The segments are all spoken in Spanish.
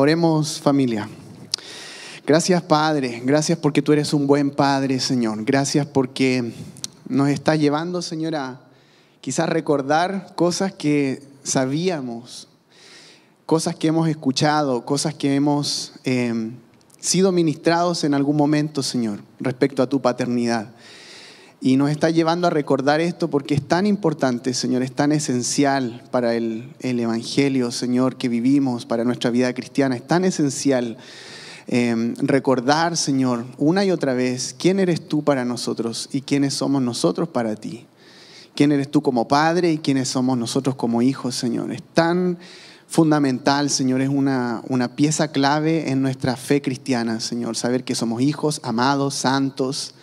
Oremos familia. Gracias Padre, gracias porque tú eres un buen Padre, Señor. Gracias porque nos está llevando, Señor, a quizás recordar cosas que sabíamos, cosas que hemos escuchado, cosas que hemos eh, sido ministrados en algún momento, Señor, respecto a tu paternidad. Y nos está llevando a recordar esto porque es tan importante, Señor, es tan esencial para el, Evangelio, Señor, que vivimos, para nuestra vida cristiana, es tan esencial. Em, recordar, Señor, una y otra vez, quién eres tú para nosotros y quiénes somos nosotros para ti. Quién eres tú como Padre y quiénes somos nosotros como hijos, Señor. Es tan fundamental, Señor, es una, una pieza clave en nuestra fe cristiana, Señor, saber que somos hijos, amados, santos,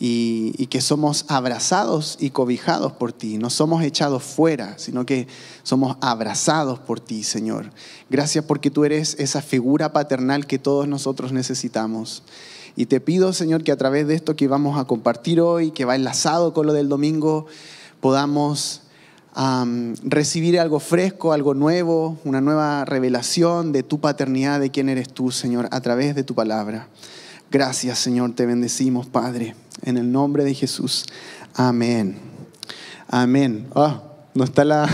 y, que somos abrazados y cobijados por ti. No somos echados fuera, sino que somos abrazados por ti, Señor. Gracias porque tú eres esa figura paternal que todos nosotros necesitamos. Y te pido, Señor, que a través de esto que vamos a compartir hoy, que va enlazado con lo del domingo, podamos recibir algo fresco, algo nuevo, una nueva revelación de tu paternidad, de quién eres tú, Señor, a través de tu palabra. Gracias Señor, te bendecimos Padre, en el nombre de Jesús. Amén. Amén. Ah, no está la...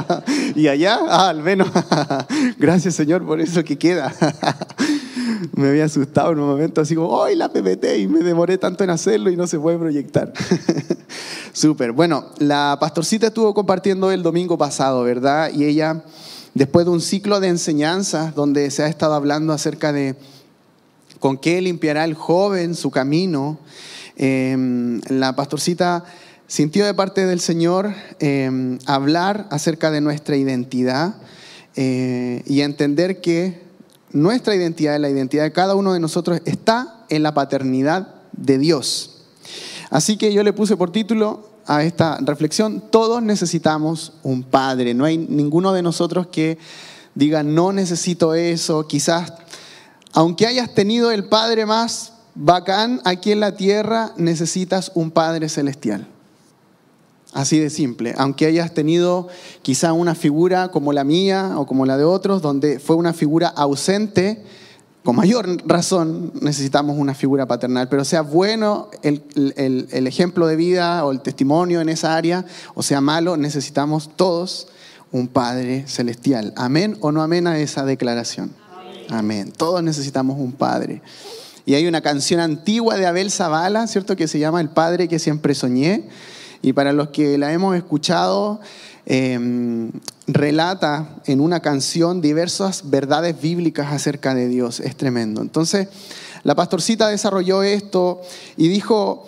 y allá, ah, al menos. Gracias Señor por eso que queda. me había asustado en un momento, así como, ¡ay, la PPT! Y me demoré tanto en hacerlo y no se puede proyectar. Súper. Bueno, la pastorcita estuvo compartiendo el domingo pasado, ¿verdad? Y ella, después de un ciclo de enseñanzas donde se ha estado hablando acerca de con qué limpiará el joven su camino. Em, la pastorcita sintió de parte del Señor em, hablar acerca de nuestra identidad eh, y entender que nuestra identidad, la identidad de cada uno de nosotros, está en la paternidad de Dios. Así que yo le puse por título a esta reflexión, todos necesitamos un padre, no hay ninguno de nosotros que diga, no necesito eso, quizás aunque hayas tenido el padre más bacán aquí en la tierra, necesitas un padre celestial. Así de simple. Aunque hayas tenido quizá una figura como la mía o como la de otros, donde fue una figura ausente, con mayor razón necesitamos una figura paternal. Pero sea bueno el, ejemplo de vida o el testimonio en esa área, o sea malo, necesitamos todos un Padre celestial. Amén o no amén a esa declaración. Amén. Todos necesitamos un padre. Y hay una canción antigua de Abel Zavala, ¿cierto? Que se llama El Padre que siempre soñé. Y para los que la hemos escuchado, em, relata en una canción diversas verdades bíblicas acerca de Dios. Es tremendo. Entonces, la pastorcita desarrolló esto y dijo,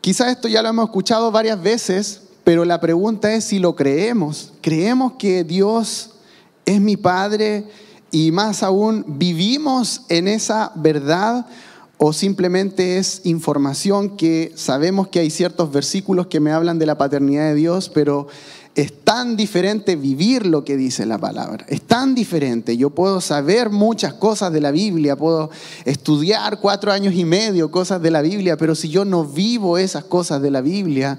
quizás esto ya lo hemos escuchado varias veces, pero la pregunta es si lo creemos. ¿Creemos que Dios es mi Padre? y más aún vivimos en esa verdad o simplemente es información que sabemos que hay ciertos versículos que me hablan de la paternidad de Dios, pero es tan diferente vivir lo que dice la palabra, es tan diferente. Yo puedo saber muchas cosas de la Biblia, puedo estudiar cuatro años y medio cosas de la Biblia, pero si yo no vivo esas cosas de la Biblia,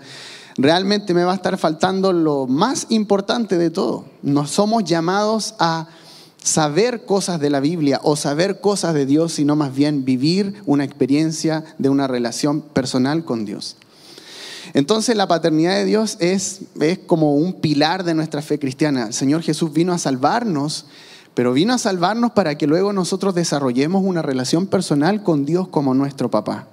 realmente me va a estar faltando lo más importante de todo. Nos somos llamados a saber cosas de la Biblia o saber cosas de Dios, sino más bien vivir una experiencia de una relación personal con Dios. Entonces la paternidad de Dios es, es como un pilar de nuestra fe cristiana. El Señor Jesús vino a salvarnos, pero vino a salvarnos para que luego nosotros desarrollemos una relación personal con Dios como nuestro papá.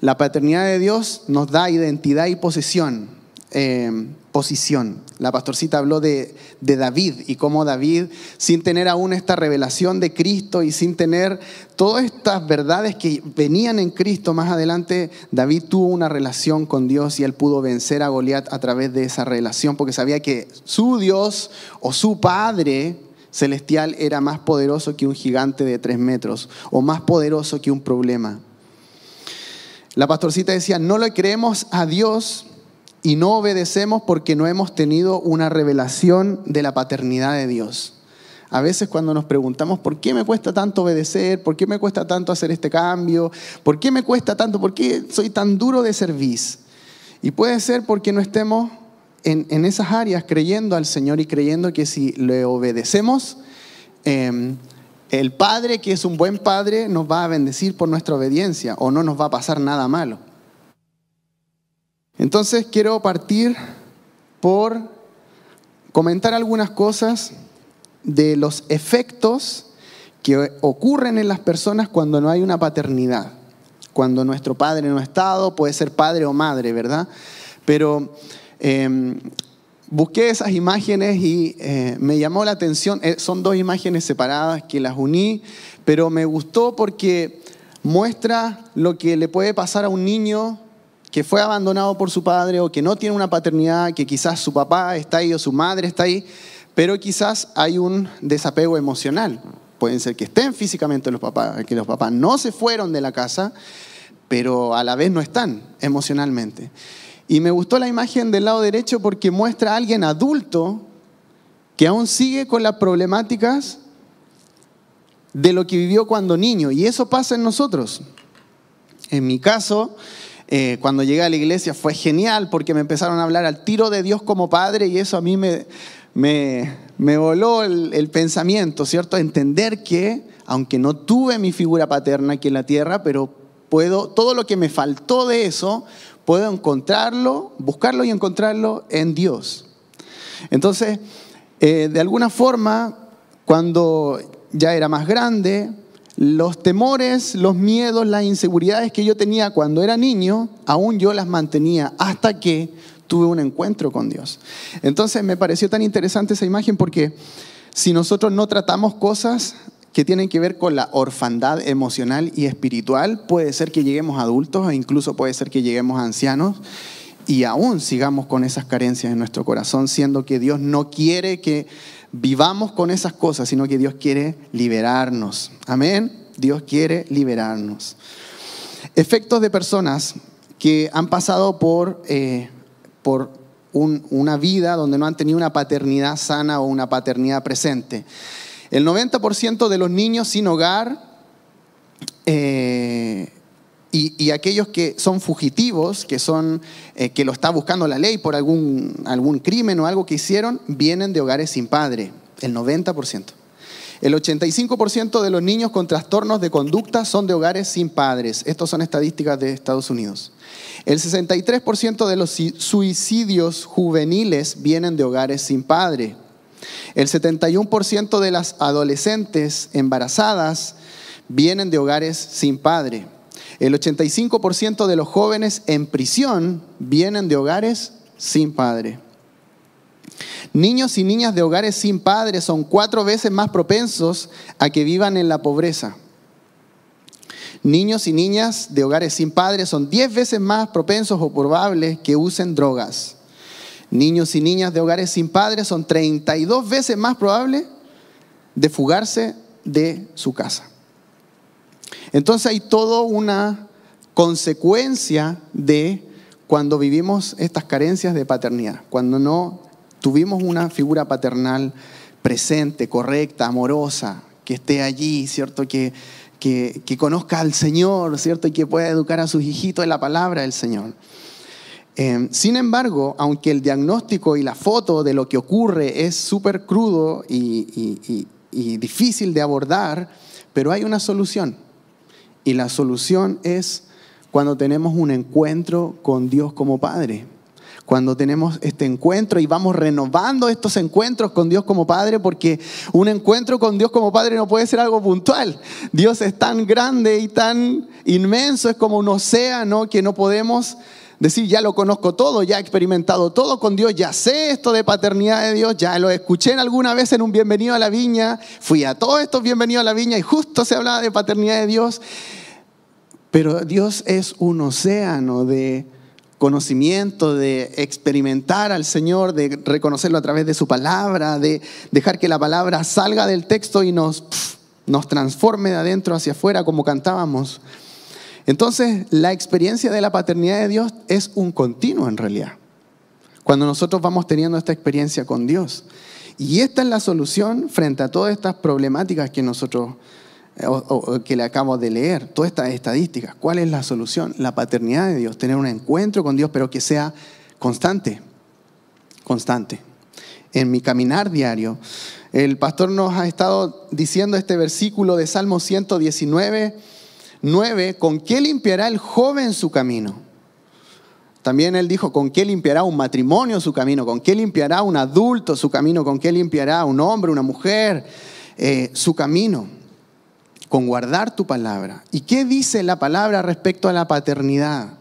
La paternidad de Dios nos da identidad y posesión. Em, posición. La pastorcita habló de, David y cómo David, sin tener aún esta revelación de Cristo y sin tener todas estas verdades que venían en Cristo más adelante, David tuvo una relación con Dios y él pudo vencer a Goliat a través de esa relación porque sabía que su Dios o su Padre celestial era más poderoso que un gigante de tres metros o más poderoso que un problema. La pastorcita decía, no le creemos a Dios y no obedecemos porque no hemos tenido una revelación de la paternidad de Dios. A veces cuando nos preguntamos, ¿por qué me cuesta tanto obedecer? ¿Por qué me cuesta tanto hacer este cambio? ¿Por qué me cuesta tanto? ¿Por qué soy tan duro de servir? Y puede ser porque no estemos en, esas áreas creyendo al Señor y creyendo que si le obedecemos, em, el Padre, que es un buen Padre, nos va a bendecir por nuestra obediencia o no nos va a pasar nada malo. Entonces quiero partir por comentar algunas cosas de los efectos que ocurren en las personas cuando no hay una paternidad, cuando nuestro padre no ha estado, puede ser padre o madre, ¿verdad? Pero em, busqué esas imágenes y eh, me llamó la atención, eh, son dos imágenes separadas que las uní, pero me gustó porque muestra lo que le puede pasar a un niño que fue abandonado por su padre o que no tiene una paternidad, que quizás su papá está ahí o su madre está ahí, pero quizás hay un desapego emocional. Pueden ser que estén físicamente los papás, que los papás no se fueron de la casa, pero a la vez no están emocionalmente. Y me gustó la imagen del lado derecho porque muestra a alguien adulto que aún sigue con las problemáticas de lo que vivió cuando niño. Y eso pasa en nosotros. En mi caso, eh, cuando llegué a la iglesia fue genial porque me empezaron a hablar al tiro de Dios como Padre y eso a mí me, me, me voló el, pensamiento, ¿cierto? Entender que, aunque no tuve mi figura paterna aquí en la tierra, pero puedo, todo lo que me faltó de eso, puedo encontrarlo, buscarlo y encontrarlo en Dios. Entonces, eh, de alguna forma, cuando ya era más grande, los temores, los miedos, las inseguridades que yo tenía cuando era niño, aún yo las mantenía hasta que tuve un encuentro con Dios. Entonces me pareció tan interesante esa imagen porque si nosotros no tratamos cosas que tienen que ver con la orfandad emocional y espiritual. Puede ser que lleguemos adultos e incluso puede ser que lleguemos ancianos y aún sigamos con esas carencias en nuestro corazón, siendo que Dios no quiere que vivamos con esas cosas, sino que Dios quiere liberarnos. Amén. Dios quiere liberarnos. Efectos de personas que han pasado por, eh, por una vida donde no han tenido una paternidad sana o una paternidad presente. El 90% de los niños sin hogar eh, y, aquellos que son fugitivos, que, son, eh, que lo está buscando la ley por algún, algún crimen o algo que hicieron, vienen de hogares sin padre, el 90%. El 85% de los niños con trastornos de conducta son de hogares sin padres. Estas son estadísticas de Estados Unidos. El 63% de los suicidios juveniles vienen de hogares sin padre. El 71% de las adolescentes embarazadas vienen de hogares sin padre. El 85% de los jóvenes en prisión vienen de hogares sin padre. Niños y niñas de hogares sin padre son cuatro veces más propensos a que vivan en la pobreza. Niños y niñas de hogares sin padre son diez veces más propensos o probables que usen drogas. Niños y niñas de hogares sin padre son 32 veces más probables de fugarse de su casa. Entonces hay toda una consecuencia de cuando vivimos estas carencias de paternidad, cuando no tuvimos una figura paternal presente, correcta, amorosa, que esté allí, ¿cierto? Que, que, conozca al Señor, ¿cierto? Y que pueda educar a sus hijitos en la palabra del Señor. Em, sin embargo, aunque el diagnóstico y la foto de lo que ocurre es súper crudo y difícil de abordar, pero hay una solución. Y la solución es cuando tenemos un encuentro con Dios como Padre. Cuando tenemos este encuentro y vamos renovando estos encuentros con Dios como Padre, porque un encuentro con Dios como Padre no puede ser algo puntual. Dios es tan grande y tan inmenso, es como un océano que no podemos decir, ya lo conozco todo, ya he experimentado todo con Dios, ya sé esto de paternidad de Dios, ya lo escuché alguna vez en un bienvenido a la viña, fui a todos estos bienvenidos a la viña y justo se hablaba de paternidad de Dios. Pero Dios es un océano de conocimiento, de experimentar al Señor, de reconocerlo a través de su palabra, de dejar que la palabra salga del texto y nos, nos transforme de adentro hacia afuera como cantábamos. Entonces, la experiencia de la paternidad de Dios es un continuo en realidad. Cuando nosotros vamos teniendo esta experiencia con Dios. Y esta es la solución frente a todas estas problemáticas que nosotros eh, que le acabo de leer, todas estas estadísticas. ¿Cuál es la solución? La paternidad de Dios, tener un encuentro con Dios, pero que sea constante, constante. En mi caminar diario, el pastor nos ha estado diciendo este versículo de Salmo 119 9, ¿con qué limpiará el joven su camino? También él dijo, ¿con qué limpiará un matrimonio su camino? ¿Con qué limpiará un adulto su camino? ¿Con qué limpiará un hombre, una mujer eh, su camino? Con guardar tu palabra. ¿Y qué dice la palabra respecto a la paternidad?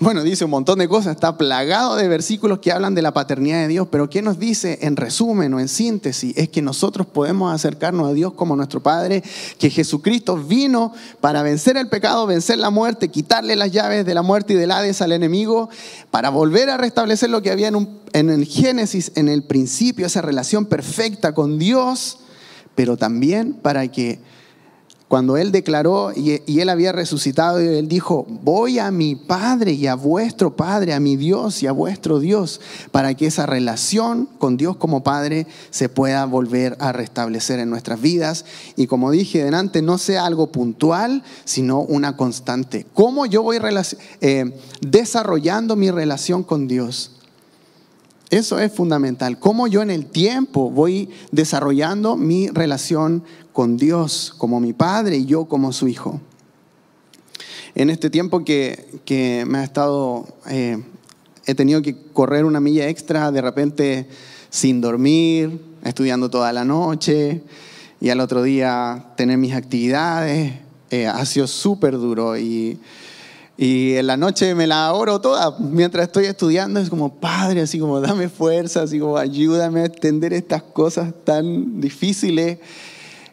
bueno, dice un montón de cosas, está plagado de versículos que hablan de la paternidad de Dios, pero ¿qué nos dice en resumen o en síntesis? Es que nosotros podemos acercarnos a Dios como nuestro Padre, que Jesucristo vino para vencer el pecado, vencer la muerte, quitarle las llaves de la muerte y del Hades al enemigo, para volver a restablecer lo que había en, en el Génesis, en el principio, esa relación perfecta con Dios, pero también para que cuando Él declaró y, Él había resucitado, Él dijo, voy a mi Padre y a vuestro Padre, a mi Dios y a vuestro Dios, para que esa relación con Dios como Padre se pueda volver a restablecer en nuestras vidas. Y como dije delante, no sea algo puntual, sino una constante. ¿Cómo yo voy eh, desarrollando mi relación con Dios? Eso es fundamental. Cómo yo en el tiempo voy desarrollando mi relación con Dios como mi padre y yo como su hijo. En este tiempo que, me ha estado, eh, he tenido que correr una milla extra de repente sin dormir, estudiando toda la noche y al otro día tener mis actividades, eh, ha sido súper duro y y en la noche me la oro toda mientras estoy estudiando. Es como, Padre, así como, dame fuerza, así como, ayúdame a entender estas cosas tan difíciles.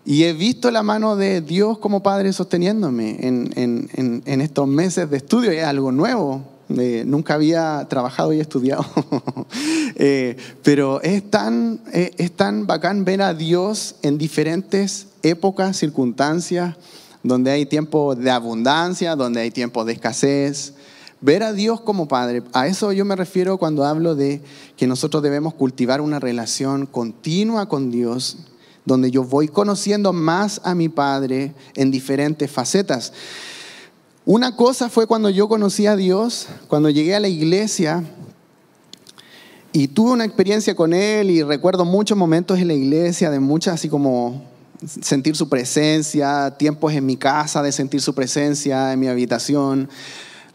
Y he visto la mano de Dios como Padre sosteniéndome en, en, en, estos meses de estudio. Es algo nuevo. Eh, nunca había trabajado y estudiado. Eh, pero es tan, eh, es tan bacán ver a Dios en diferentes épocas, circunstancias donde hay tiempo de abundancia, donde hay tiempo de escasez. Ver a Dios como Padre, a eso yo me refiero cuando hablo de que nosotros debemos cultivar una relación continua con Dios, donde yo voy conociendo más a mi Padre en diferentes facetas. Una cosa fue cuando yo conocí a Dios, cuando llegué a la iglesia y tuve una experiencia con Él y recuerdo muchos momentos en la iglesia de muchas, así como sentir su presencia, tiempos en mi casa de sentir su presencia, en mi habitación.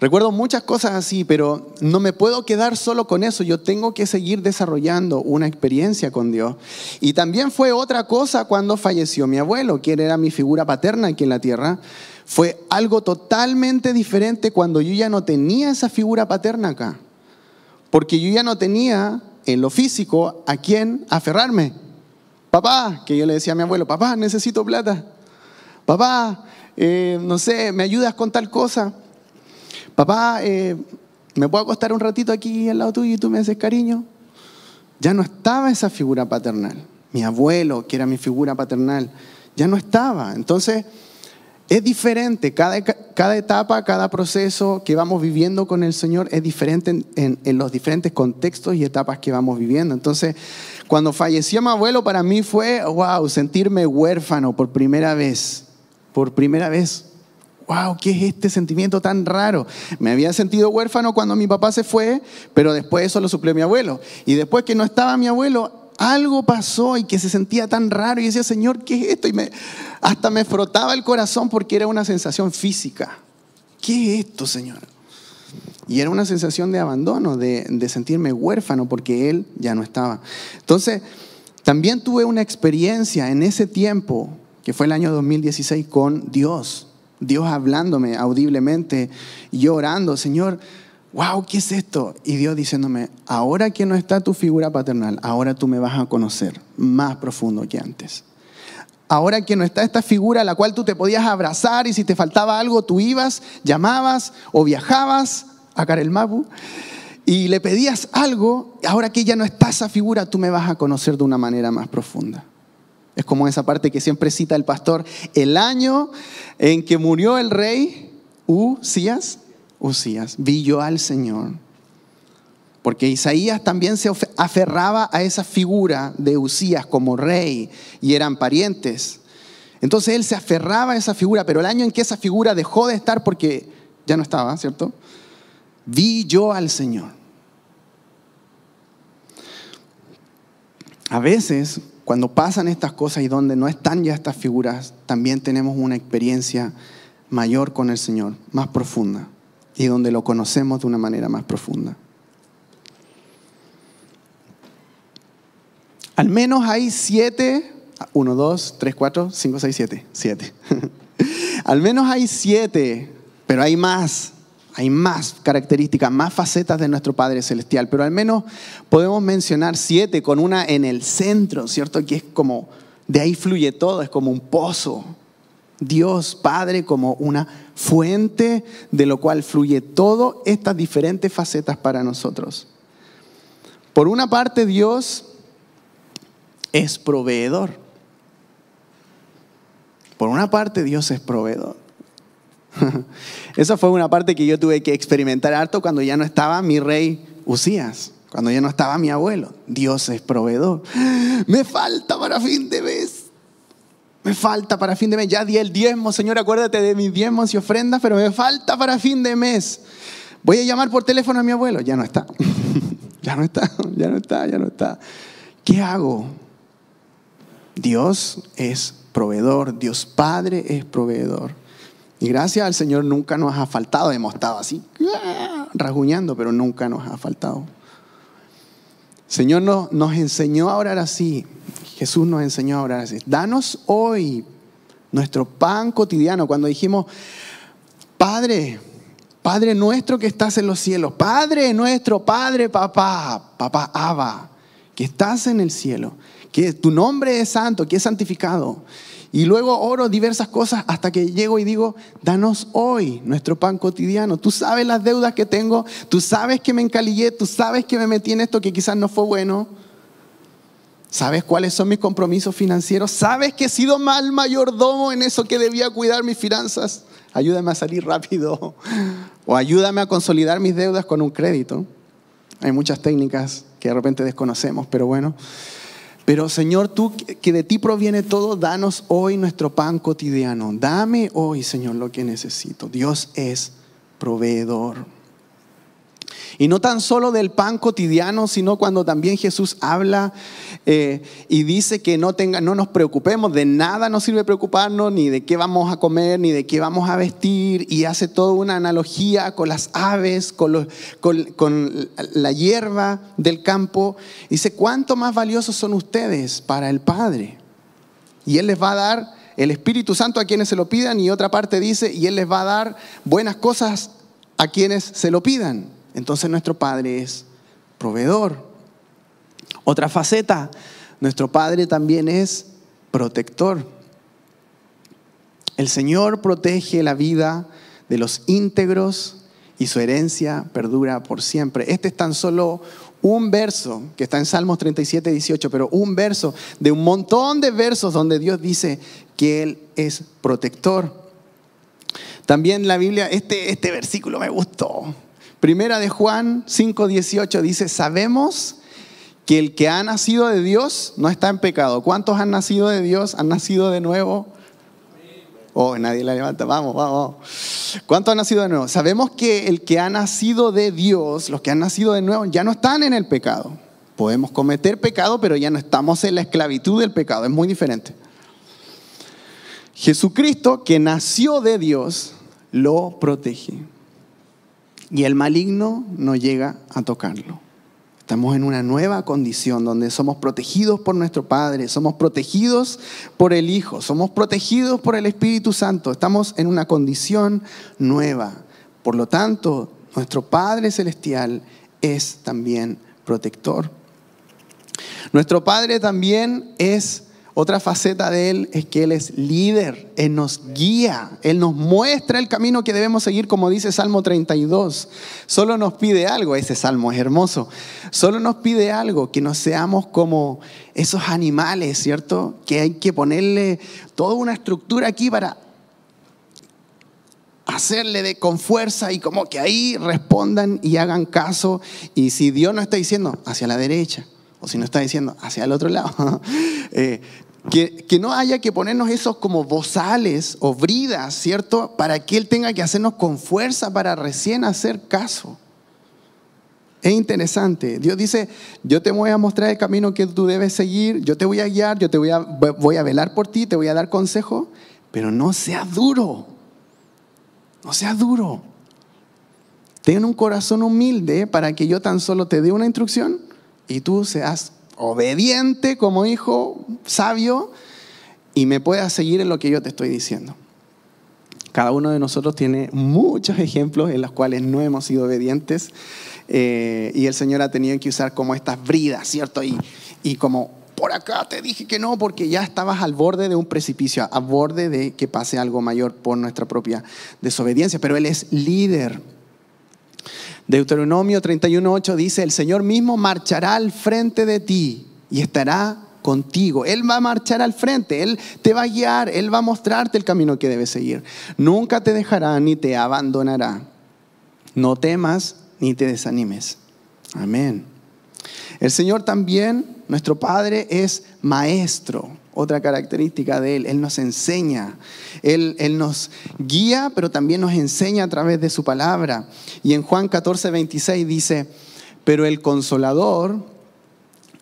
Recuerdo muchas cosas así, pero no me puedo quedar solo con eso. Yo tengo que seguir desarrollando una experiencia con Dios. Y también fue otra cosa cuando falleció mi abuelo, quien era mi figura paterna aquí en la tierra. Fue algo totalmente diferente cuando yo ya no tenía esa figura paterna acá. Porque yo ya no tenía en lo físico a quién aferrarme. Papá, que yo le decía a mi abuelo, papá, necesito plata. Papá, eh, no sé, ¿me ayudas con tal cosa? Papá, eh, ¿me puedo acostar un ratito aquí al lado tuyo y tú me haces cariño? Ya no estaba esa figura paternal. Mi abuelo, que era mi figura paternal, ya no estaba. Entonces, es diferente. Cada, cada etapa, cada proceso que vamos viviendo con el Señor es diferente en, en los diferentes contextos y etapas que vamos viviendo. Entonces, cuando falleció mi abuelo, para mí fue, wow, sentirme huérfano por primera vez. Por primera vez. Wow, ¿qué es este sentimiento tan raro? Me había sentido huérfano cuando mi papá se fue, pero después eso lo suplió mi abuelo. Y después que no estaba mi abuelo, algo pasó y que se sentía tan raro y decía, Señor, ¿qué es esto? Y me, hasta me frotaba el corazón porque era una sensación física. ¿Qué es esto, Señor? Y era una sensación de abandono, de, sentirme huérfano porque él ya no estaba. Entonces, también tuve una experiencia en ese tiempo, que fue el año 2016, con Dios. Dios hablándome audiblemente llorando, Señor, wow, ¿qué es esto? Y Dios diciéndome, ahora que no está tu figura paternal, ahora tú me vas a conocer más profundo que antes. Ahora que no está esta figura a la cual tú te podías abrazar y si te faltaba algo, tú ibas, llamabas o viajabas a Karel Mabu, y le pedías algo, ahora que ya no está esa figura, tú me vas a conocer de una manera más profunda. Es como esa parte que siempre cita el pastor, el año en que murió el rey Usías, Usías, vi yo al Señor. Porque Isaías también se aferraba a esa figura de Usías como rey y eran parientes. Entonces él se aferraba a esa figura, pero el año en que esa figura dejó de estar porque ya no estaba, ¿cierto? vi yo al Señor. A veces, cuando pasan estas cosas y donde no están ya estas figuras, también tenemos una experiencia mayor con el Señor, más profunda, y donde lo conocemos de una manera más profunda. Al menos hay siete, uno, dos, tres, cuatro, cinco, seis, siete, siete. Al menos hay siete, pero hay más hay más características, más facetas de nuestro Padre Celestial, pero al menos podemos mencionar siete con una en el centro, ¿cierto? Que es como, de ahí fluye todo, es como un pozo. Dios Padre como una fuente de lo cual fluye todo estas diferentes facetas para nosotros. Por una parte, Dios es proveedor. Por una parte, Dios es proveedor. Esa fue una parte que yo tuve que experimentar harto cuando ya no estaba mi rey Usías, cuando ya no estaba mi abuelo. Dios es proveedor. Me falta para fin de mes. Me falta para fin de mes. Ya di el diezmo, Señor, acuérdate de mis diezmos y ofrendas, pero me falta para fin de mes. Voy a llamar por teléfono a mi abuelo. Ya no está. ya no está, ya no está, ya no está. ¿Qué hago? Dios es proveedor, Dios Padre es proveedor. Y gracias al Señor nunca nos ha faltado, hemos estado así, rasguñando, pero nunca nos ha faltado. Señor nos, nos enseñó a orar así, Jesús nos enseñó a orar así. Danos hoy nuestro pan cotidiano, cuando dijimos, Padre, Padre nuestro que estás en los cielos, Padre nuestro, Padre papá, papá Abba, que estás en el cielo, que tu nombre es santo, que es santificado y luego oro diversas cosas hasta que llego y digo, danos hoy nuestro pan cotidiano. Tú sabes las deudas que tengo, tú sabes que me encalillé, tú sabes que me metí en esto que quizás no fue bueno. Sabes cuáles son mis compromisos financieros, sabes que he sido mal mayordomo en eso que debía cuidar mis finanzas. Ayúdame a salir rápido o ayúdame a consolidar mis deudas con un crédito. Hay muchas técnicas que de repente desconocemos, pero bueno. Pero Señor, tú que de ti proviene todo, danos hoy nuestro pan cotidiano. Dame hoy, Señor, lo que necesito. Dios es proveedor. Y no tan solo del pan cotidiano, sino cuando también Jesús habla eh, y dice que no, tenga, no nos preocupemos, de nada nos sirve preocuparnos, ni de qué vamos a comer, ni de qué vamos a vestir, y hace toda una analogía con las aves, con, los, con la hierba del campo. Dice, ¿cuánto más valiosos son ustedes para el Padre? Y Él les va a dar el Espíritu Santo a quienes se lo pidan y otra parte dice, y Él les va a dar buenas cosas a quienes se lo pidan. Entonces nuestro Padre es proveedor. Otra faceta, nuestro Padre también es protector. El Señor protege la vida de los íntegros y su herencia perdura por siempre. Este es tan solo un verso, que está en Salmos 37, 18, pero un verso de un montón de versos donde Dios dice que Él es protector. También la Biblia, este, este versículo me gustó. Primera de Juan 5:18 dice, sabemos que el que ha nacido de Dios no está en pecado. ¿Cuántos han nacido de Dios? ¿Han nacido de nuevo? Oh, nadie la levanta. Vamos, vamos. ¿Cuántos han nacido de nuevo? Sabemos que el que ha nacido de Dios, los que han nacido de nuevo, ya no están en el pecado. Podemos cometer pecado, pero ya no estamos en la esclavitud del pecado. Es muy diferente. Jesucristo, que nació de Dios, lo protege y el maligno no llega a tocarlo. Estamos en una nueva condición donde somos protegidos por nuestro Padre, somos protegidos por el Hijo, somos protegidos por el Espíritu Santo. Estamos en una condición nueva. Por lo tanto, nuestro Padre Celestial es también protector. Nuestro Padre también es otra faceta de Él es que Él es líder, Él nos guía, Él nos muestra el camino que debemos seguir, como dice Salmo 32. Solo nos pide algo, ese salmo es hermoso, solo nos pide algo, que no seamos como esos animales, ¿cierto? Que hay que ponerle toda una estructura aquí para hacerle de, con fuerza y como que ahí respondan y hagan caso. Y si Dios no está diciendo hacia la derecha, o si no está diciendo hacia el otro lado, eh, que, no haya que ponernos esos como bozales o bridas, ¿cierto? Para que Él tenga que hacernos con fuerza para recién hacer caso. Es interesante. Dios dice, yo te voy a mostrar el camino que tú debes seguir, yo te voy a guiar, yo te voy a, voy a velar por ti, te voy a dar consejo, pero no sea duro. No sea duro. Ten un corazón humilde para que yo tan solo te dé una instrucción y tú seas obediente como hijo sabio y me puedas seguir en lo que yo te estoy diciendo. Cada uno de nosotros tiene muchos ejemplos en los cuales no hemos sido obedientes eh, y el Señor ha tenido que usar como estas bridas, ¿cierto? Y, y como, por acá te dije que no, porque ya estabas al borde de un precipicio, al borde de que pase algo mayor por nuestra propia desobediencia. Pero Él es líder Deuteronomio 31.8 dice, el Señor mismo marchará al frente de ti y estará contigo. Él va a marchar al frente, Él te va a guiar, Él va a mostrarte el camino que debes seguir. Nunca te dejará ni te abandonará. No temas ni te desanimes. Amén. El Señor también, nuestro Padre, es maestro otra característica de Él. Él nos enseña, él, nos guía, pero también nos enseña a través de su palabra. Y en Juan 14, 26 dice, pero el consolador,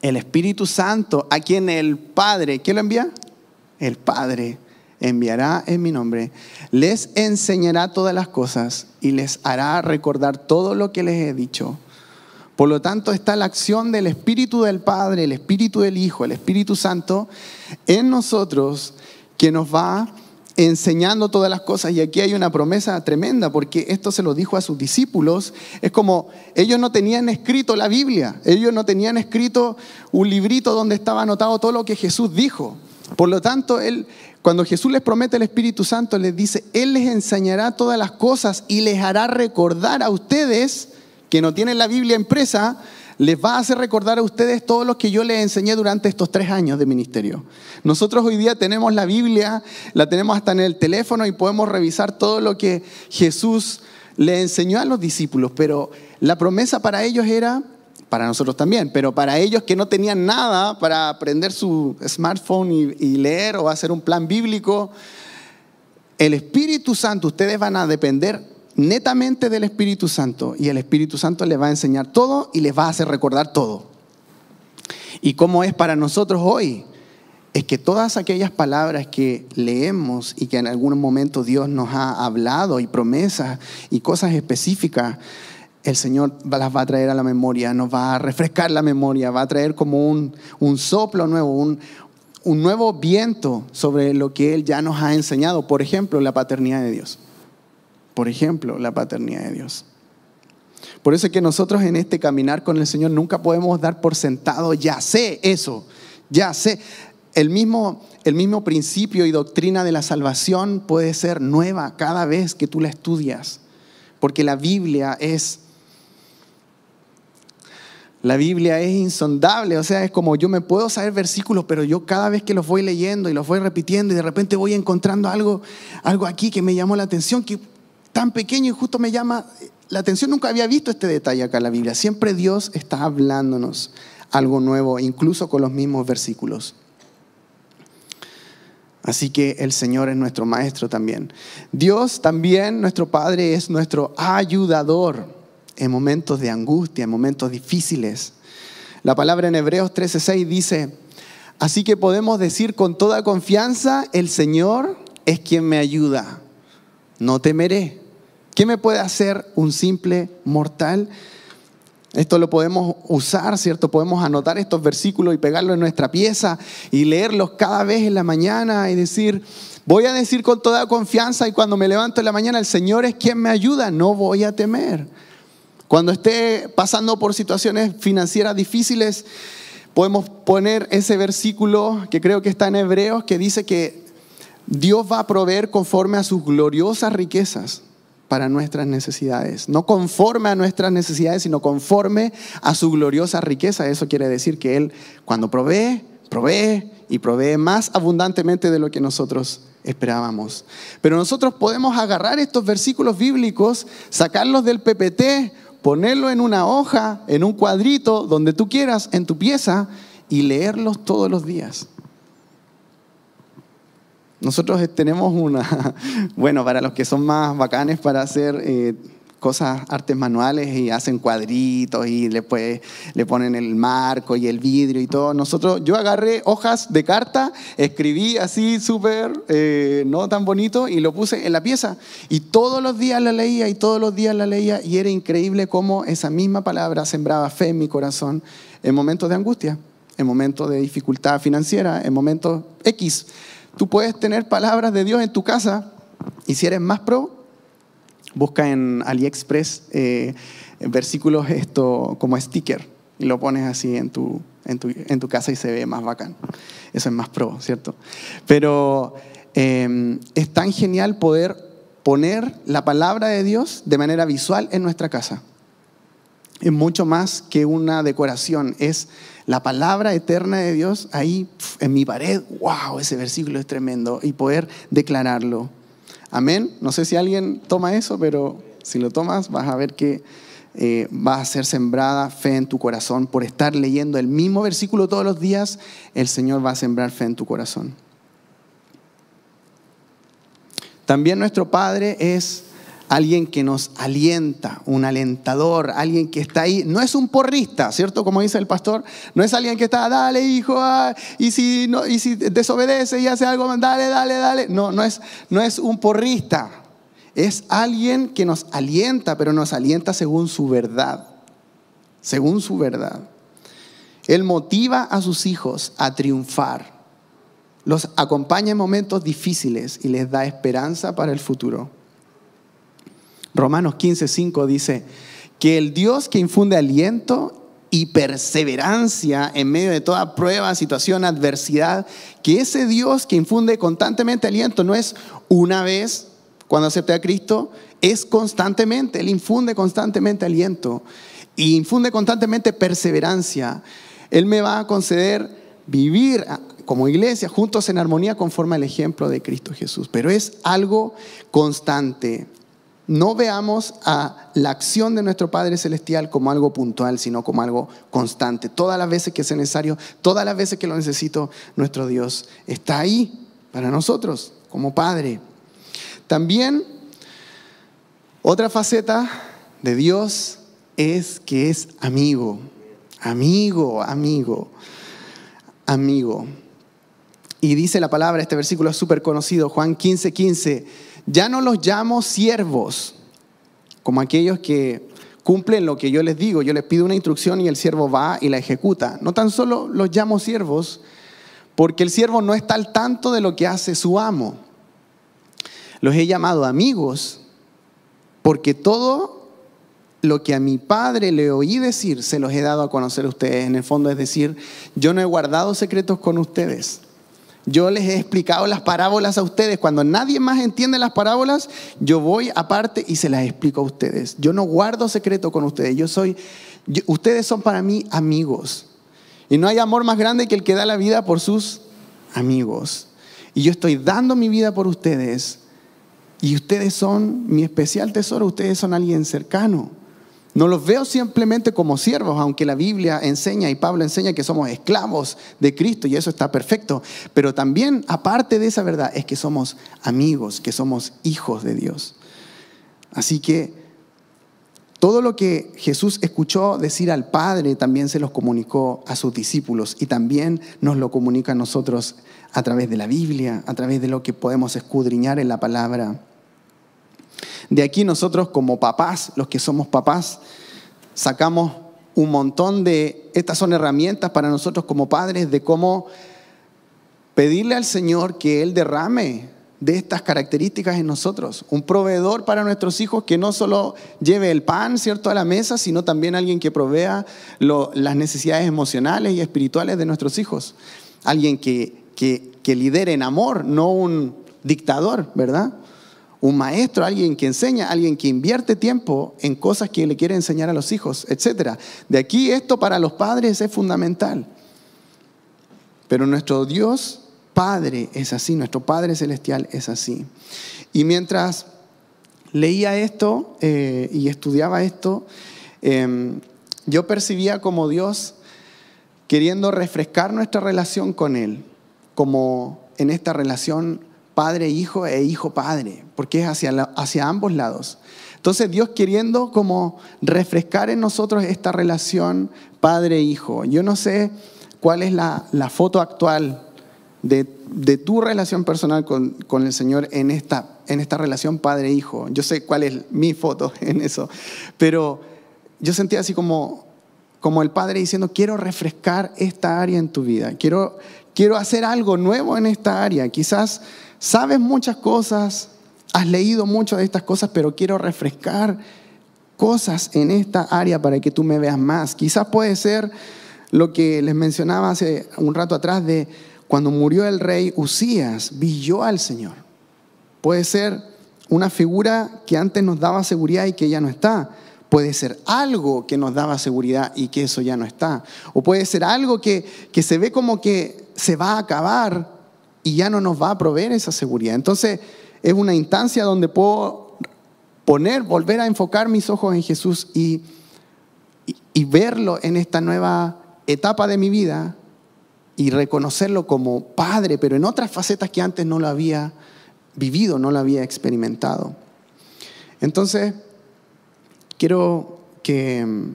el Espíritu Santo, a quien el Padre, ¿quién lo envía? El Padre enviará en mi nombre, les enseñará todas las cosas y les hará recordar todo lo que les he dicho. Por lo tanto, está la acción del Espíritu del Padre, el Espíritu del Hijo, el Espíritu Santo en nosotros que nos va enseñando todas las cosas. Y aquí hay una promesa tremenda, porque esto se lo dijo a sus discípulos. Es como ellos no tenían escrito la Biblia, ellos no tenían escrito un librito donde estaba anotado todo lo que Jesús dijo. Por lo tanto, él, cuando Jesús les promete el Espíritu Santo, les dice, Él les enseñará todas las cosas y les hará recordar a ustedes que no tienen la Biblia impresa, les va a hacer recordar a ustedes todo lo que yo les enseñé durante estos tres años de ministerio. Nosotros hoy día tenemos la Biblia, la tenemos hasta en el teléfono y podemos revisar todo lo que Jesús le enseñó a los discípulos, pero la promesa para ellos era, para nosotros también, pero para ellos que no tenían nada para aprender su smartphone y, y leer o hacer un plan bíblico, el Espíritu Santo, ustedes van a depender netamente del Espíritu Santo y el Espíritu Santo les va a enseñar todo y les va a hacer recordar todo. Y cómo es para nosotros hoy, es que todas aquellas palabras que leemos y que en algún momento Dios nos ha hablado y promesas y cosas específicas, el Señor las va a traer a la memoria, nos va a refrescar la memoria, va a traer como un, un soplo nuevo, un, un nuevo viento sobre lo que Él ya nos ha enseñado, por ejemplo, la paternidad de Dios. Por ejemplo, la paternidad de Dios. Por eso es que nosotros en este caminar con el Señor nunca podemos dar por sentado, ya sé eso, ya sé. El mismo, el mismo principio y doctrina de la salvación puede ser nueva cada vez que tú la estudias, porque la Biblia es la Biblia es insondable, o sea, es como yo me puedo saber versículos, pero yo cada vez que los voy leyendo y los voy repitiendo y de repente voy encontrando algo, algo aquí que me llamó la atención, que tan pequeño y justo me llama la atención. Nunca había visto este detalle acá en la Biblia. Siempre Dios está hablándonos algo nuevo, incluso con los mismos versículos. Así que el Señor es nuestro Maestro también. Dios también, nuestro Padre, es nuestro ayudador en momentos de angustia, en momentos difíciles. La palabra en Hebreos 13:6 dice, así que podemos decir con toda confianza, el Señor es quien me ayuda, no temeré. ¿Qué me puede hacer un simple mortal? Esto lo podemos usar, ¿cierto? Podemos anotar estos versículos y pegarlos en nuestra pieza y leerlos cada vez en la mañana y decir, voy a decir con toda confianza y cuando me levanto en la mañana, el Señor es quien me ayuda, no voy a temer. Cuando esté pasando por situaciones financieras difíciles, podemos poner ese versículo que creo que está en Hebreos que dice que Dios va a proveer conforme a sus gloriosas riquezas para nuestras necesidades. No conforme a nuestras necesidades, sino conforme a su gloriosa riqueza. Eso quiere decir que Él cuando provee, provee y provee más abundantemente de lo que nosotros esperábamos. Pero nosotros podemos agarrar estos versículos bíblicos, sacarlos del PPT, ponerlo en una hoja, en un cuadrito, donde tú quieras, en tu pieza, y leerlos todos los días. Nosotros tenemos una, bueno, para los que son más bacanes para hacer eh, cosas, artes manuales y hacen cuadritos y le, le ponen el marco y el vidrio y todo. Nosotros, yo agarré hojas de carta, escribí así súper, eh, no tan bonito, y lo puse en la pieza. Y todos los días la leía y todos los días la leía y era increíble cómo esa misma palabra sembraba fe en mi corazón en momentos de angustia, en momentos de dificultad financiera, en momentos X Tú puedes tener palabras de Dios en tu casa y si eres más pro, busca en AliExpress eh, versículos esto como sticker y lo pones así en tu, en tu, casa y se ve más bacán. Eso es más pro, ¿cierto? Pero em, es tan genial poder poner la palabra de Dios de manera visual en nuestra casa. Es mucho más que una decoración, es la palabra eterna de Dios ahí en mi pared. ¡Wow! Ese versículo es tremendo y poder declararlo. Amén. No sé si alguien toma eso, pero si lo tomas vas a ver que eh, va a ser sembrada fe en tu corazón. Por estar leyendo el mismo versículo todos los días, el Señor va a sembrar fe en tu corazón. También nuestro Padre es alguien que nos alienta, un alentador, alguien que está ahí. No es un porrista, ¿cierto? Como dice el pastor, no es alguien que está, dale hijo, ah, y, si no, y si desobedece y hace algo, dale, dale, dale. No, no es, no es un porrista, es alguien que nos alienta, pero nos alienta según su verdad, según su verdad. Él motiva a sus hijos a triunfar. Los acompaña en momentos difíciles y les da esperanza para el futuro. Romanos 15, dice, que el Dios que infunde aliento y perseverancia en medio de toda prueba, situación, adversidad, que ese Dios que infunde constantemente aliento no es una vez cuando acepté a Cristo, es constantemente, Él infunde constantemente aliento y infunde constantemente perseverancia. Él me va a conceder vivir como iglesia juntos en armonía conforme al ejemplo de Cristo Jesús, pero es algo constante no veamos a la acción de nuestro Padre Celestial como algo puntual, sino como algo constante. Todas las veces que es necesario, todas las veces que lo necesito, nuestro Dios está ahí para nosotros como Padre. También otra faceta de Dios es que es amigo, amigo, amigo, amigo. Y dice la palabra, este versículo es súper conocido, Juan 15, 15 ya no los llamo siervos, como aquellos que cumplen lo que yo les digo. Yo les pido una instrucción y el siervo va y la ejecuta. No tan solo los llamo siervos, porque el siervo no está al tanto de lo que hace su amo. Los he llamado amigos, porque todo lo que a mi padre le oí decir, se los he dado a conocer a ustedes. En el fondo es decir, yo no he guardado secretos con ustedes. Yo les he explicado las parábolas a ustedes. Cuando nadie más entiende las parábolas, yo voy aparte y se las explico a ustedes. Yo no guardo secreto con ustedes. Yo soy, ustedes son para mí amigos. Y no hay amor más grande que el que da la vida por sus amigos. Y yo estoy dando mi vida por ustedes. Y ustedes son mi especial tesoro. Ustedes son alguien cercano. No los veo simplemente como siervos, aunque la Biblia enseña y Pablo enseña que somos esclavos de Cristo y eso está perfecto. Pero también, aparte de esa verdad, es que somos amigos, que somos hijos de Dios. Así que todo lo que Jesús escuchó decir al Padre también se los comunicó a sus discípulos y también nos lo comunica a nosotros a través de la Biblia, a través de lo que podemos escudriñar en la palabra de aquí nosotros como papás, los que somos papás, sacamos un montón de, estas son herramientas para nosotros como padres de cómo pedirle al Señor que Él derrame de estas características en nosotros. Un proveedor para nuestros hijos que no solo lleve el pan, ¿cierto?, a la mesa, sino también alguien que provea las necesidades emocionales y espirituales de nuestros hijos. Alguien que, que, que lidere en amor, no un dictador, ¿verdad? un maestro, alguien que enseña, alguien que invierte tiempo en cosas que le quiere enseñar a los hijos, etc. De aquí esto para los padres es fundamental. Pero nuestro Dios Padre es así, nuestro Padre Celestial es así. Y mientras leía esto eh, y estudiaba esto, em, yo percibía como Dios queriendo refrescar nuestra relación con Él, como en esta relación Padre Hijo e Hijo Padre, porque es hacia, hacia ambos lados. Entonces Dios queriendo como refrescar en nosotros esta relación Padre-Hijo. Yo no sé cuál es la, foto actual de, tu relación personal con, el Señor en esta, en esta relación Padre-Hijo. Yo sé cuál es mi foto en eso, pero yo sentía así como, como el Padre diciendo, quiero refrescar esta área en tu vida, quiero, quiero hacer algo nuevo en esta área. Quizás Sabes muchas cosas, has leído muchas de estas cosas, pero quiero refrescar cosas en esta área para que tú me veas más. Quizás puede ser lo que les mencionaba hace un rato atrás de cuando murió el rey Usías, vi al Señor. Puede ser una figura que antes nos daba seguridad y que ya no está. Puede ser algo que nos daba seguridad y que eso ya no está. O puede ser algo que, que se ve como que se va a acabar, y ya no nos va a proveer esa seguridad. Entonces es una instancia donde puedo poner, volver a enfocar mis ojos en Jesús y, y, verlo en esta nueva etapa de mi vida y reconocerlo como padre, pero en otras facetas que antes no lo había vivido, no lo había experimentado. Entonces, quiero que...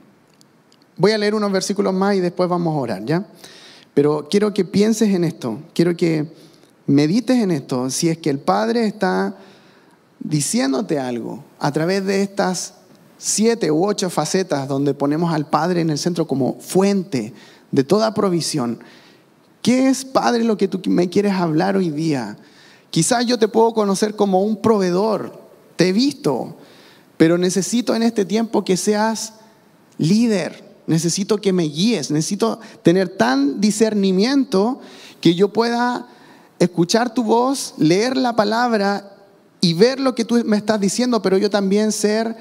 Voy a leer unos versículos más y después vamos a orar, ¿ya? Pero quiero que pienses en esto, quiero que medites en esto, si es que el Padre está diciéndote algo a través de estas siete u ocho facetas donde ponemos al Padre en el centro como fuente de toda provisión. ¿Qué es, Padre, lo que tú me quieres hablar hoy día? Quizás yo te puedo conocer como un proveedor, te he visto, pero necesito en este tiempo que seas líder, necesito que me guíes, necesito tener tan discernimiento que yo pueda escuchar tu voz, leer la palabra y ver lo que tú me estás diciendo, pero yo también ser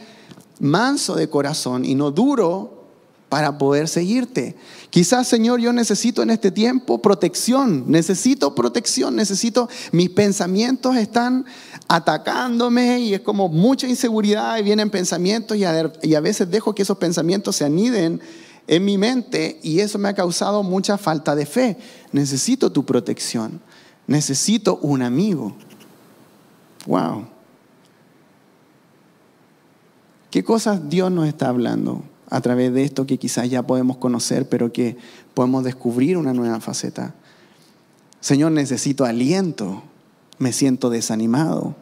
manso de corazón y no duro para poder seguirte. Quizás, Señor, yo necesito en este tiempo protección, necesito protección, necesito, mis pensamientos están atacándome y es como mucha inseguridad y vienen pensamientos y a, veces dejo que esos pensamientos se aniden en mi mente y eso me ha causado mucha falta de fe. Necesito tu protección. Necesito un amigo. Wow. ¿Qué cosas Dios nos está hablando a través de esto que quizás ya podemos conocer, pero que podemos descubrir una nueva faceta? Señor, necesito aliento, me siento desanimado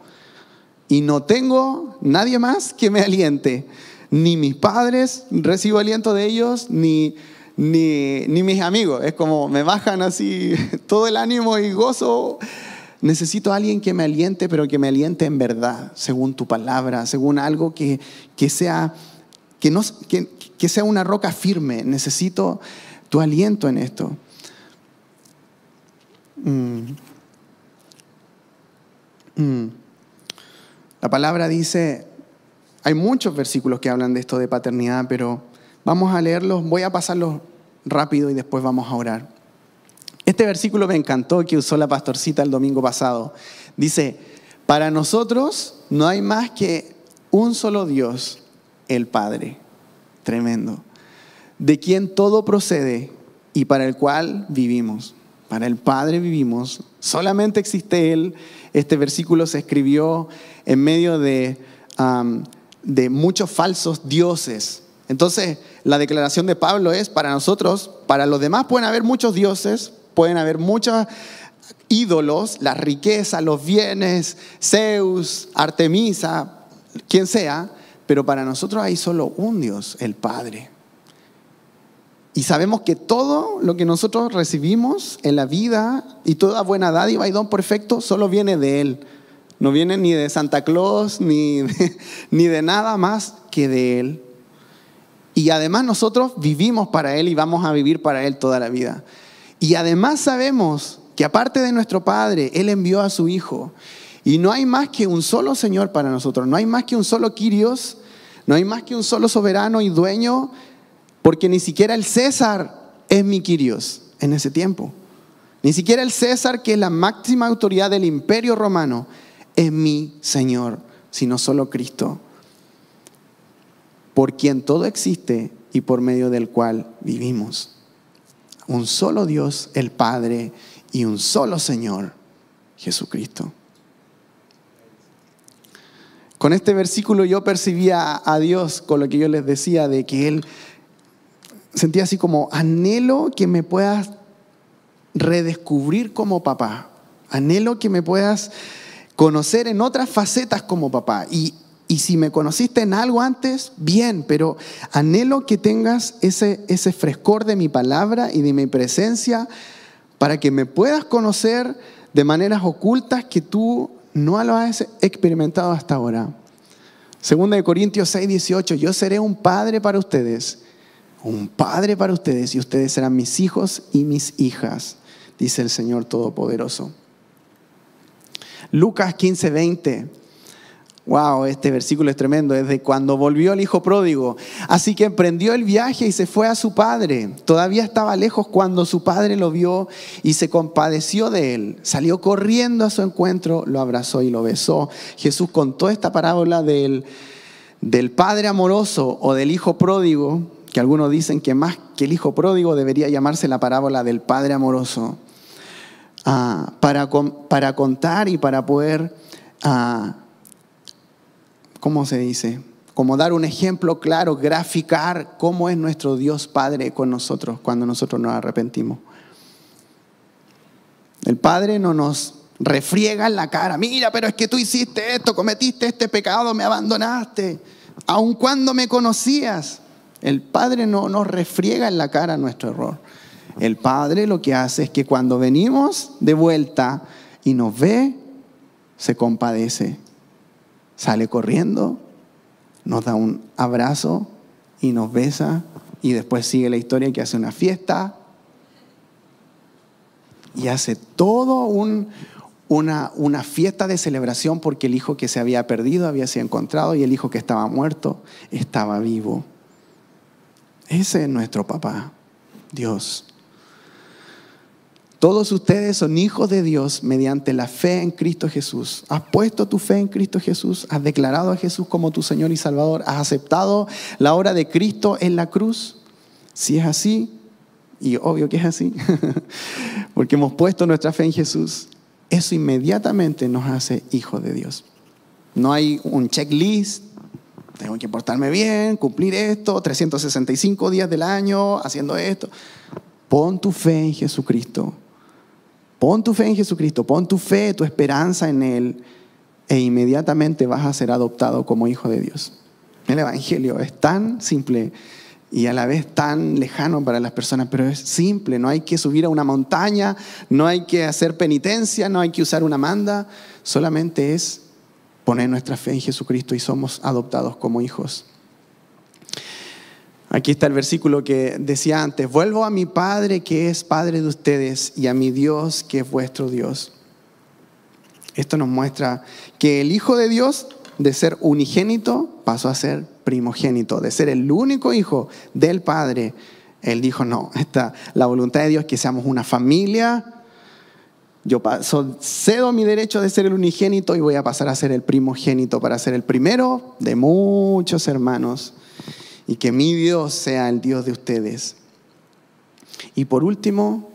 y no tengo nadie más que me aliente. Ni mis padres recibo aliento de ellos, ni ni, ni mis amigos. Es como me bajan así todo el ánimo y gozo. Necesito a alguien que me aliente, pero que me aliente en verdad, según tu palabra, según algo que, sea, que, que, sea una roca firme. Necesito tu aliento en esto. Mm. Mm. La palabra dice, hay muchos versículos que hablan de esto de paternidad, pero Vamos a leerlos, voy a pasarlos rápido y después vamos a orar. Este versículo me encantó que usó la pastorcita el domingo pasado. Dice, para nosotros no hay más que un solo Dios, el Padre. Tremendo. De quien todo procede y para el cual vivimos. Para el Padre vivimos. Solamente existe Él. Este versículo se escribió en medio de, um, de muchos falsos dioses entonces, la declaración de Pablo es, para nosotros, para los demás pueden haber muchos dioses, pueden haber muchos ídolos, la riqueza, los bienes, Zeus, Artemisa, quien sea, pero para nosotros hay solo un Dios, el Padre. Y sabemos que todo lo que nosotros recibimos en la vida y toda buena dádiva y don perfecto solo viene de Él. No viene ni de Santa Claus, ni ni de nada más que de Él. Y además nosotros vivimos para Él y vamos a vivir para Él toda la vida. Y además sabemos que aparte de nuestro Padre, Él envió a su Hijo. Y no hay más que un solo Señor para nosotros, no hay más que un solo quirios, no hay más que un solo soberano y dueño, porque ni siquiera el César es mi Kyrios en ese tiempo. Ni siquiera el César, que es la máxima autoridad del imperio romano, es mi Señor, sino solo Cristo por quien todo existe y por medio del cual vivimos. Un solo Dios, el Padre, y un solo Señor, Jesucristo. Con este versículo yo percibía a Dios con lo que yo les decía de que Él sentía así como anhelo que me puedas redescubrir como papá, anhelo que me puedas conocer en otras facetas como papá. Y y si me conociste en algo antes, bien, pero anhelo que tengas ese, ese frescor de mi palabra y de mi presencia para que me puedas conocer de maneras ocultas que tú no lo has experimentado hasta ahora. Segunda de Corintios 6, 18, yo seré un padre para ustedes, un padre para ustedes y ustedes serán mis hijos y mis hijas, dice el Señor Todopoderoso. Lucas 15.20 20. Wow, este versículo es tremendo. Es de cuando volvió el hijo pródigo. Así que emprendió el viaje y se fue a su padre. Todavía estaba lejos cuando su padre lo vio y se compadeció de él. Salió corriendo a su encuentro, lo abrazó y lo besó. Jesús contó esta parábola del, del padre amoroso o del hijo pródigo, que algunos dicen que más que el hijo pródigo debería llamarse la parábola del padre amoroso, ah, para, para contar y para poder. Ah, ¿cómo se dice? Como dar un ejemplo claro, graficar cómo es nuestro Dios Padre con nosotros cuando nosotros nos arrepentimos. El Padre no nos refriega en la cara, mira, pero es que tú hiciste esto, cometiste este pecado, me abandonaste, aun cuando me conocías. El Padre no nos refriega en la cara nuestro error. El Padre lo que hace es que cuando venimos de vuelta y nos ve, se compadece sale corriendo, nos da un abrazo y nos besa y después sigue la historia que hace una fiesta y hace todo un, una, una, fiesta de celebración porque el hijo que se había perdido había sido encontrado y el hijo que estaba muerto estaba vivo. Ese es nuestro papá, Dios. Todos ustedes son hijos de Dios mediante la fe en Cristo Jesús. Has puesto tu fe en Cristo Jesús, has declarado a Jesús como tu Señor y Salvador, has aceptado la obra de Cristo en la cruz. Si es así, y obvio que es así, porque hemos puesto nuestra fe en Jesús, eso inmediatamente nos hace hijos de Dios. No hay un checklist, tengo que portarme bien, cumplir esto, 365 días del año haciendo esto. Pon tu fe en Jesucristo Pon tu fe en Jesucristo, pon tu fe, tu esperanza en Él e inmediatamente vas a ser adoptado como hijo de Dios. El Evangelio es tan simple y a la vez tan lejano para las personas, pero es simple, no hay que subir a una montaña, no hay que hacer penitencia, no hay que usar una manda, solamente es poner nuestra fe en Jesucristo y somos adoptados como hijos. Aquí está el versículo que decía antes, vuelvo a mi Padre que es Padre de ustedes y a mi Dios que es vuestro Dios. Esto nos muestra que el Hijo de Dios, de ser unigénito, pasó a ser primogénito, de ser el único hijo del Padre. Él dijo, no, esta, la voluntad de Dios que seamos una familia, yo cedo mi derecho de ser el unigénito y voy a pasar a ser el primogénito para ser el primero de muchos hermanos y que mi Dios sea el Dios de ustedes. Y por último,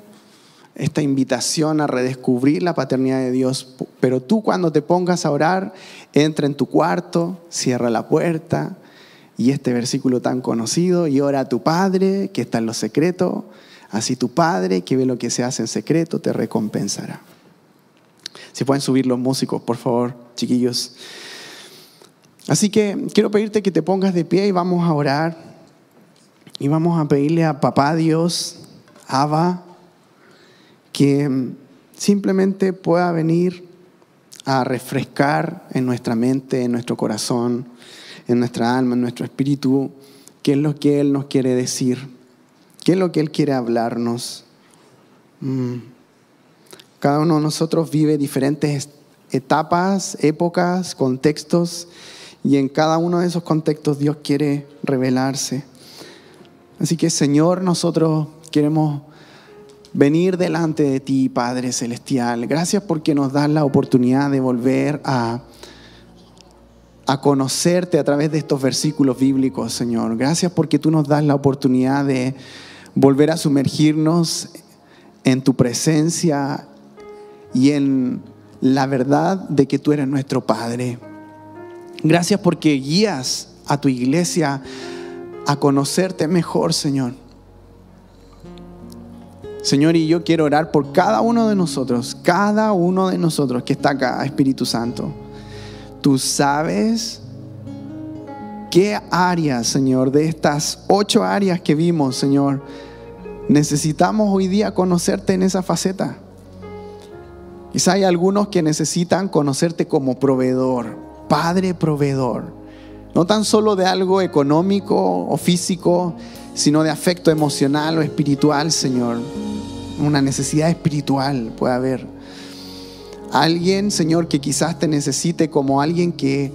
esta invitación a redescubrir la paternidad de Dios. Pero tú cuando te pongas a orar, entra en tu cuarto, cierra la puerta y este versículo tan conocido, y ora a tu Padre que está en lo secreto, así tu Padre que ve lo que se hace en secreto te recompensará. Si pueden subir los músicos, por favor, chiquillos. Así que quiero pedirte que te pongas de pie y vamos a orar. Y vamos a pedirle a Papá Dios, Abba, que simplemente pueda venir a refrescar en nuestra mente, en nuestro corazón, en nuestra alma, en nuestro espíritu, qué es lo que Él nos quiere decir, qué es lo que Él quiere hablarnos. Mm. Cada uno de nosotros vive diferentes etapas, épocas, contextos y en cada uno de esos contextos Dios quiere revelarse. Así que Señor, nosotros queremos venir delante de ti, Padre Celestial. Gracias porque nos das la oportunidad de volver a, a conocerte a través de estos versículos bíblicos, Señor. Gracias porque tú nos das la oportunidad de volver a sumergirnos en tu presencia y en la verdad de que tú eres nuestro Padre. Gracias porque guías a tu iglesia a conocerte mejor, Señor. Señor, y yo quiero orar por cada uno de nosotros, cada uno de nosotros que está acá, Espíritu Santo. Tú sabes qué áreas, Señor, de estas ocho áreas que vimos, Señor, necesitamos hoy día conocerte en esa faceta. Quizá hay algunos que necesitan conocerte como proveedor. Padre proveedor. No tan solo de algo económico o físico, sino de afecto emocional o espiritual, Señor. Una necesidad espiritual puede haber. Alguien, Señor, que quizás te necesite como alguien que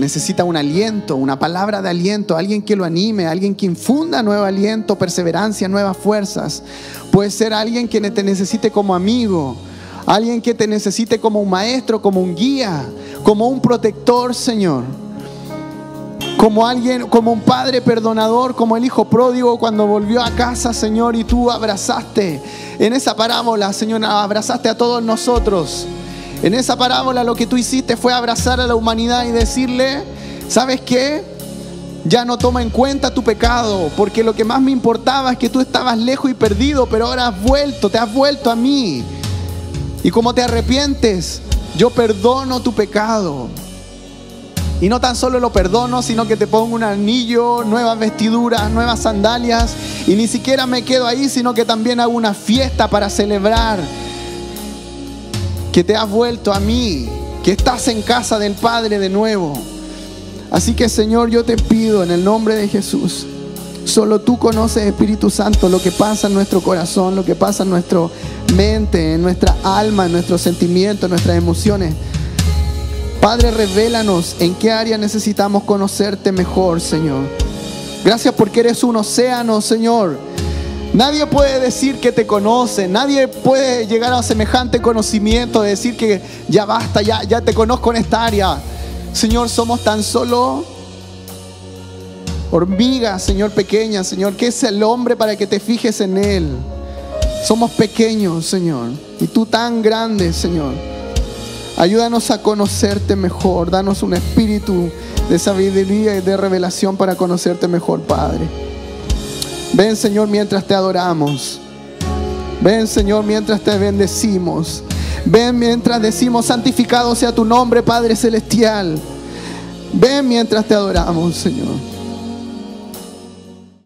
necesita un aliento, una palabra de aliento, alguien que lo anime, alguien que infunda nuevo aliento, perseverancia, nuevas fuerzas. Puede ser alguien que te necesite como amigo, alguien que te necesite como un maestro, como un guía, como un protector, Señor. Como alguien, como un padre perdonador, como el hijo pródigo cuando volvió a casa, Señor, y tú abrazaste en esa parábola, Señor, abrazaste a todos nosotros. En esa parábola lo que tú hiciste fue abrazar a la humanidad y decirle, ¿sabes qué? ya no toma en cuenta tu pecado, porque lo que más me importaba es que tú estabas lejos y perdido, pero ahora has vuelto, te has vuelto a mí. Y como te arrepientes, yo perdono tu pecado. Y no tan solo lo perdono, sino que te pongo un anillo, nuevas vestiduras, nuevas sandalias. Y ni siquiera me quedo ahí, sino que también hago una fiesta para celebrar que te has vuelto a mí, que estás en casa del Padre de nuevo. Así que Señor, yo te pido en el nombre de Jesús Solo tú conoces, Espíritu Santo, lo que pasa en nuestro corazón, lo que pasa en nuestra mente, en nuestra alma, en nuestros sentimientos, en nuestras emociones. Padre, revélanos en qué área necesitamos conocerte mejor, Señor. Gracias porque eres un océano, Señor. Nadie puede decir que te conoce, nadie puede llegar a semejante conocimiento de decir que ya basta, ya, ya te conozco en esta área. Señor, somos tan solo Hormigas, Señor, pequeña, Señor. que es el hombre para que te fijes en él? Somos pequeños, Señor. Y tú tan grande, Señor. Ayúdanos a conocerte mejor. Danos un espíritu de sabiduría y de revelación para conocerte mejor, Padre. Ven, Señor, mientras te adoramos. Ven, Señor, mientras te bendecimos. Ven mientras decimos, santificado sea tu nombre, Padre Celestial. Ven mientras te adoramos, Señor.